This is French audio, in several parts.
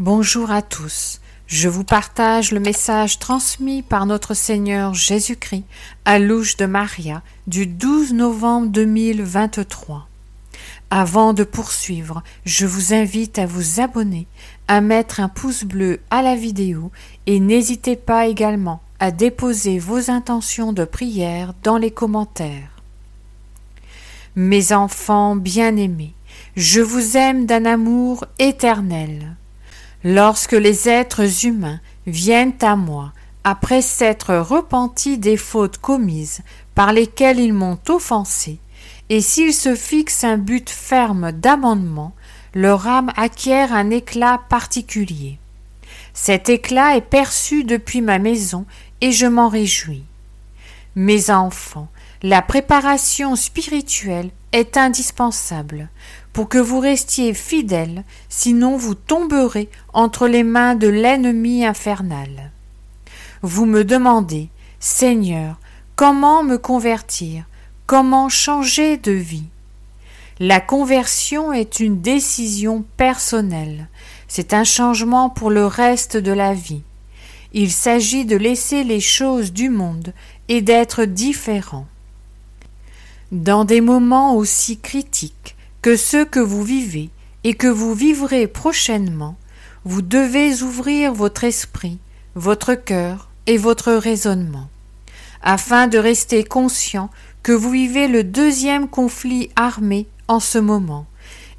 Bonjour à tous. Je vous partage le message transmis par notre Seigneur Jésus-Christ à Louche de Maria du 12 novembre 2023. Avant de poursuivre, je vous invite à vous abonner, à mettre un pouce bleu à la vidéo et n'hésitez pas également à déposer vos intentions de prière dans les commentaires. Mes enfants bien-aimés, je vous aime d'un amour éternel. Lorsque les êtres humains viennent à moi, après s'être repentis des fautes commises par lesquelles ils m'ont offensé, et s'ils se fixent un but ferme d'amendement, leur âme acquiert un éclat particulier. Cet éclat est perçu depuis ma maison et je m'en réjouis. Mes enfants, la préparation spirituelle est indispensable pour que vous restiez fidèles, sinon vous tomberez entre les mains de l'ennemi infernal. Vous me demandez, Seigneur, comment me convertir, comment changer de vie. La conversion est une décision personnelle, c'est un changement pour le reste de la vie. Il s'agit de laisser les choses du monde et d'être différent. Dans des moments aussi critiques, que ce que vous vivez et que vous vivrez prochainement, vous devez ouvrir votre esprit, votre cœur et votre raisonnement, afin de rester conscient que vous vivez le deuxième conflit armé en ce moment,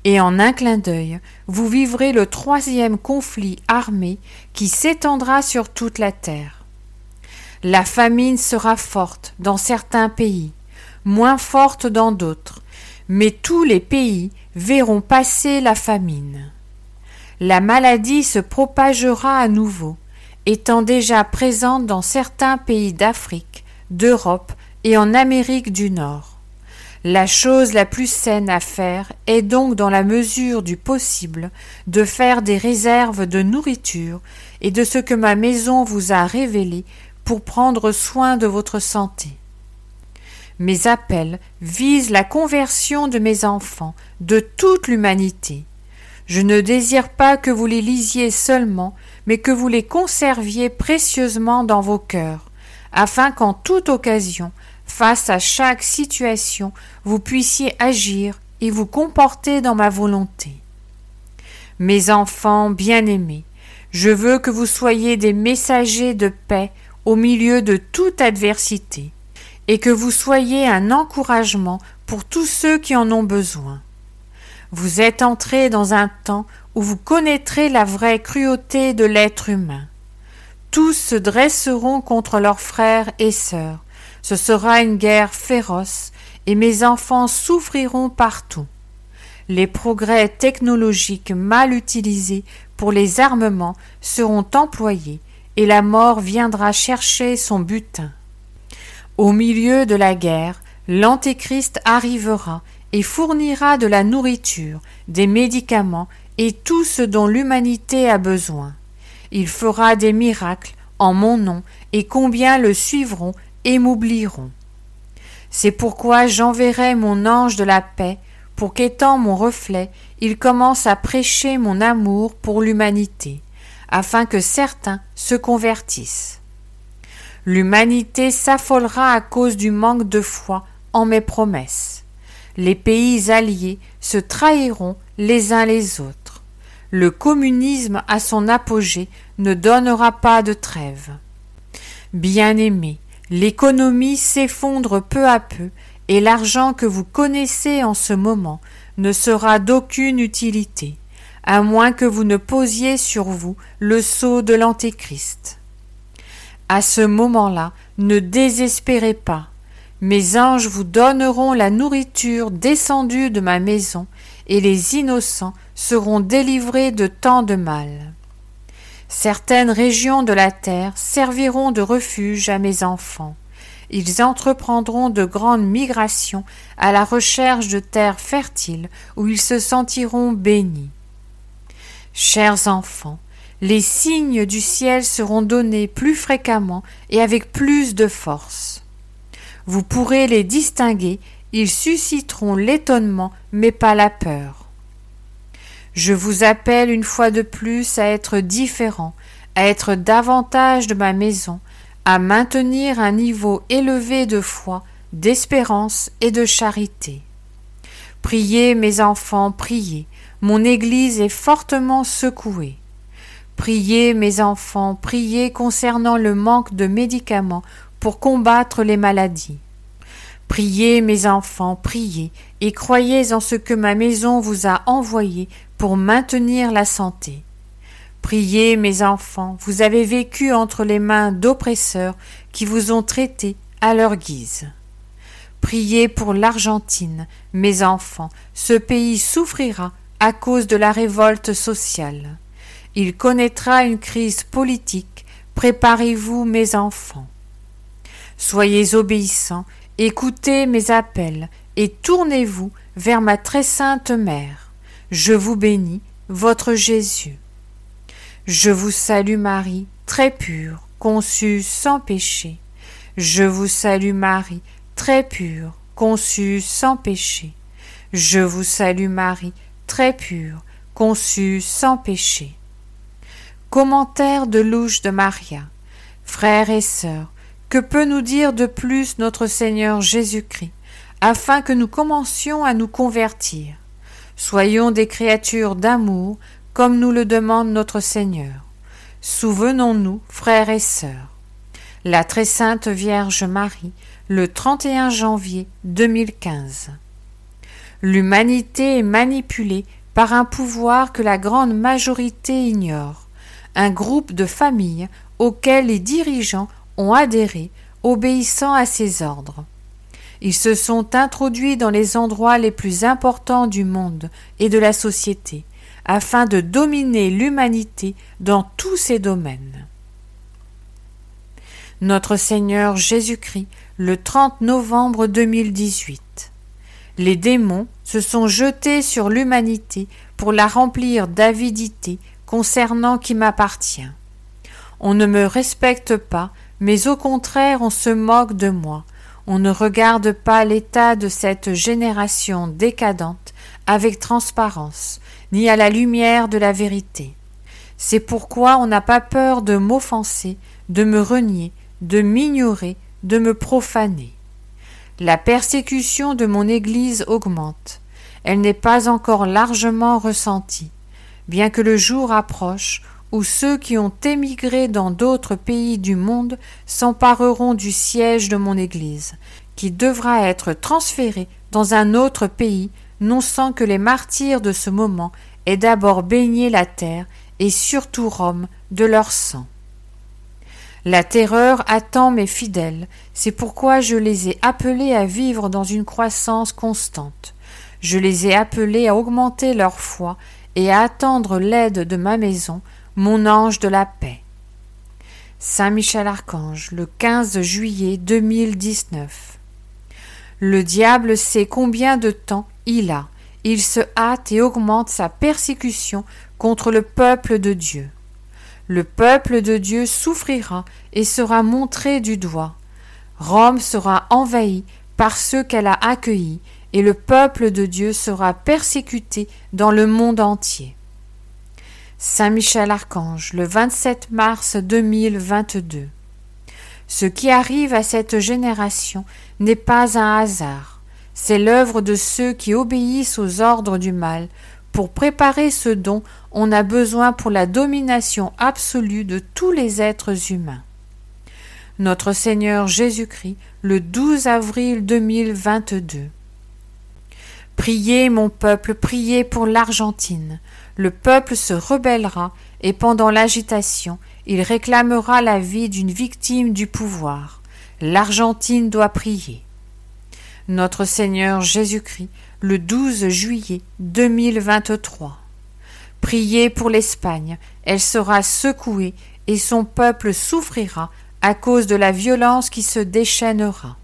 et en un clin d'œil, vous vivrez le troisième conflit armé qui s'étendra sur toute la terre. La famine sera forte dans certains pays, moins forte dans d'autres, mais tous les pays verront passer la famine. La maladie se propagera à nouveau, étant déjà présente dans certains pays d'Afrique, d'Europe et en Amérique du Nord. La chose la plus saine à faire est donc, dans la mesure du possible, de faire des réserves de nourriture et de ce que ma maison vous a révélé pour prendre soin de votre santé. Mes appels visent la conversion de mes enfants, de toute l'humanité. Je ne désire pas que vous les lisiez seulement, mais que vous les conserviez précieusement dans vos cœurs, afin qu'en toute occasion, face à chaque situation, vous puissiez agir et vous comporter dans ma volonté. Mes enfants bien-aimés, je veux que vous soyez des messagers de paix au milieu de toute adversité et que vous soyez un encouragement pour tous ceux qui en ont besoin. Vous êtes entrés dans un temps où vous connaîtrez la vraie cruauté de l'être humain. Tous se dresseront contre leurs frères et sœurs. Ce sera une guerre féroce, et mes enfants souffriront partout. Les progrès technologiques mal utilisés pour les armements seront employés, et la mort viendra chercher son butin. Au milieu de la guerre, l'Antéchrist arrivera et fournira de la nourriture, des médicaments et tout ce dont l'humanité a besoin. Il fera des miracles en mon nom, et combien le suivront et m'oublieront. C'est pourquoi j'enverrai mon ange de la paix, pour qu'étant mon reflet, il commence à prêcher mon amour pour l'humanité, afin que certains se convertissent. L'humanité s'affolera à cause du manque de foi en mes promesses. Les pays alliés se trahiront les uns les autres. Le communisme à son apogée ne donnera pas de trêve. Bien-aimés, l'économie s'effondre peu à peu et l'argent que vous connaissez en ce moment ne sera d'aucune utilité, à moins que vous ne posiez sur vous le sceau de l'Antéchrist. À ce moment-là, ne désespérez pas. Mes anges vous donneront la nourriture descendue de ma maison, et les innocents seront délivrés de tant de mal. Certaines régions de la terre serviront de refuge à mes enfants. Ils entreprendront de grandes migrations à la recherche de terres fertiles où ils se sentiront bénis. Chers enfants, les signes du ciel seront donnés plus fréquemment et avec plus de force. Vous pourrez les distinguer, ils susciteront l'étonnement mais pas la peur. Je vous appelle une fois de plus à être différent, à être davantage de ma maison, à maintenir un niveau élevé de foi, d'espérance et de charité. Priez, mes enfants, priez, mon Église est fortement secouée. Priez, mes enfants, priez concernant le manque de médicaments pour combattre les maladies. Priez, mes enfants, priez, et croyez en ce que ma maison vous a envoyé pour maintenir la santé. Priez, mes enfants, vous avez vécu entre les mains d'oppresseurs qui vous ont traité à leur guise. Priez pour l'Argentine, mes enfants, ce pays souffrira à cause de la révolte sociale. Il connaîtra une crise politique. Préparez-vous, mes enfants. Soyez obéissants, écoutez mes appels, et tournez-vous vers ma très sainte mère. Je vous bénis, votre Jésus. Je vous salue Marie, très pure, conçue sans péché. Je vous salue Marie, très pure, conçue sans péché. Je vous salue Marie, très pure, conçue sans péché. Commentaire de louche de Maria. Frères et sœurs, que peut nous dire de plus notre Seigneur Jésus-Christ, afin que nous commencions à nous convertir Soyons des créatures d'amour, comme nous le demande notre Seigneur. Souvenons-nous, frères et sœurs, la très sainte Vierge Marie, le 31 janvier 2015. L'humanité est manipulée par un pouvoir que la grande majorité ignore un groupe de familles auxquelles les dirigeants ont adhéré, obéissant à ses ordres. Ils se sont introduits dans les endroits les plus importants du monde et de la société, afin de dominer l'humanité dans tous ses domaines. Notre Seigneur Jésus-Christ, le 30 novembre 2018. Les démons se sont jetés sur l'humanité pour la remplir d'avidité concernant qui m'appartient. On ne me respecte pas, mais au contraire on se moque de moi. On ne regarde pas l'état de cette génération décadente avec transparence, ni à la lumière de la vérité. C'est pourquoi on n'a pas peur de m'offenser, de me renier, de m'ignorer, de me profaner. La persécution de mon Église augmente. Elle n'est pas encore largement ressentie bien que le jour approche où ceux qui ont émigré dans d'autres pays du monde s'empareront du siège de mon Église, qui devra être transféré dans un autre pays, non sans que les martyrs de ce moment aient d'abord baigné la terre et surtout Rome de leur sang. La terreur attend mes fidèles, c'est pourquoi je les ai appelés à vivre dans une croissance constante. Je les ai appelés à augmenter leur foi et à attendre l'aide de ma maison, mon ange de la paix. Saint Michel Archange, le 15 juillet 2019. Le diable sait combien de temps il a. Il se hâte et augmente sa persécution contre le peuple de Dieu. Le peuple de Dieu souffrira et sera montré du doigt. Rome sera envahie par ceux qu'elle a accueillis et le peuple de Dieu sera persécuté dans le monde entier. Saint Michel Archange, le 27 mars 2022. Ce qui arrive à cette génération n'est pas un hasard, c'est l'œuvre de ceux qui obéissent aux ordres du mal. Pour préparer ce don, on a besoin pour la domination absolue de tous les êtres humains. Notre Seigneur Jésus-Christ, le 12 avril 2022. Priez, mon peuple, priez pour l'Argentine. Le peuple se rebellera, et pendant l'agitation, il réclamera la vie d'une victime du pouvoir. L'Argentine doit prier. Notre Seigneur Jésus-Christ, le 12 juillet 2023. Priez pour l'Espagne, elle sera secouée et son peuple souffrira à cause de la violence qui se déchaînera.